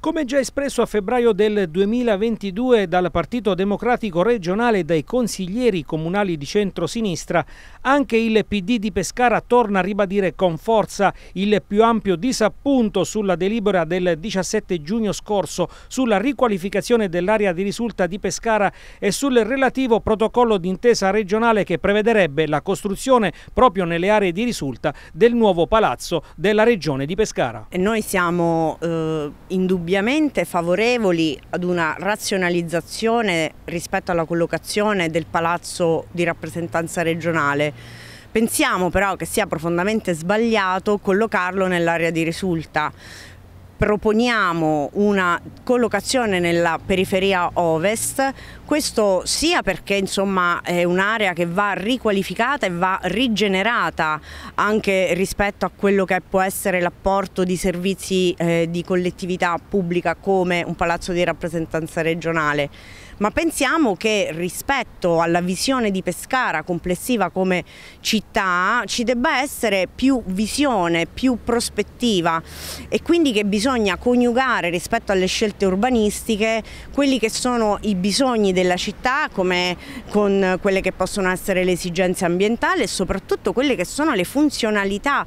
Come già espresso a febbraio del 2022 dal Partito Democratico regionale e dai consiglieri comunali di centro-sinistra, anche il PD di Pescara torna a ribadire con forza il più ampio disappunto sulla delibera del 17 giugno scorso sulla riqualificazione dell'area di risulta di Pescara e sul relativo protocollo d'intesa regionale che prevederebbe la costruzione proprio nelle aree di risulta del nuovo palazzo della regione di Pescara. Noi siamo eh, indubbiamente indubbiamente favorevoli ad una razionalizzazione rispetto alla collocazione del palazzo di rappresentanza regionale. Pensiamo però che sia profondamente sbagliato collocarlo nell'area di risulta proponiamo una collocazione nella periferia ovest, questo sia perché insomma, è un'area che va riqualificata e va rigenerata anche rispetto a quello che può essere l'apporto di servizi eh, di collettività pubblica come un palazzo di rappresentanza regionale, ma pensiamo che rispetto alla visione di Pescara complessiva come città ci debba essere più visione, più prospettiva e quindi che bisogna bisogna coniugare rispetto alle scelte urbanistiche quelli che sono i bisogni della città come con quelle che possono essere le esigenze ambientali e soprattutto quelle che sono le funzionalità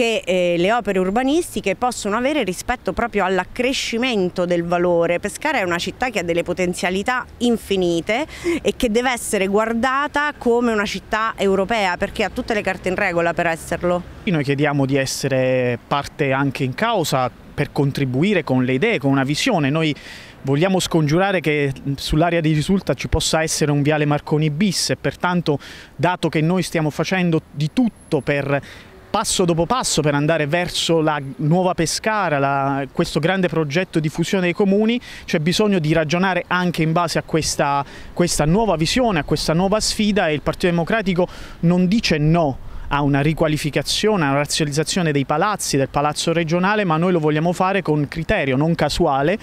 che eh, le opere urbanistiche possono avere rispetto proprio all'accrescimento del valore. Pescara è una città che ha delle potenzialità infinite e che deve essere guardata come una città europea perché ha tutte le carte in regola per esserlo. Noi chiediamo di essere parte anche in causa per contribuire con le idee, con una visione. Noi vogliamo scongiurare che sull'area di risulta ci possa essere un viale Marconi bis e pertanto dato che noi stiamo facendo di tutto per passo dopo passo per andare verso la nuova Pescara, la, questo grande progetto di fusione dei comuni, c'è bisogno di ragionare anche in base a questa, questa nuova visione, a questa nuova sfida e il Partito Democratico non dice no a una riqualificazione, a una razionalizzazione dei palazzi, del palazzo regionale, ma noi lo vogliamo fare con criterio non casuale.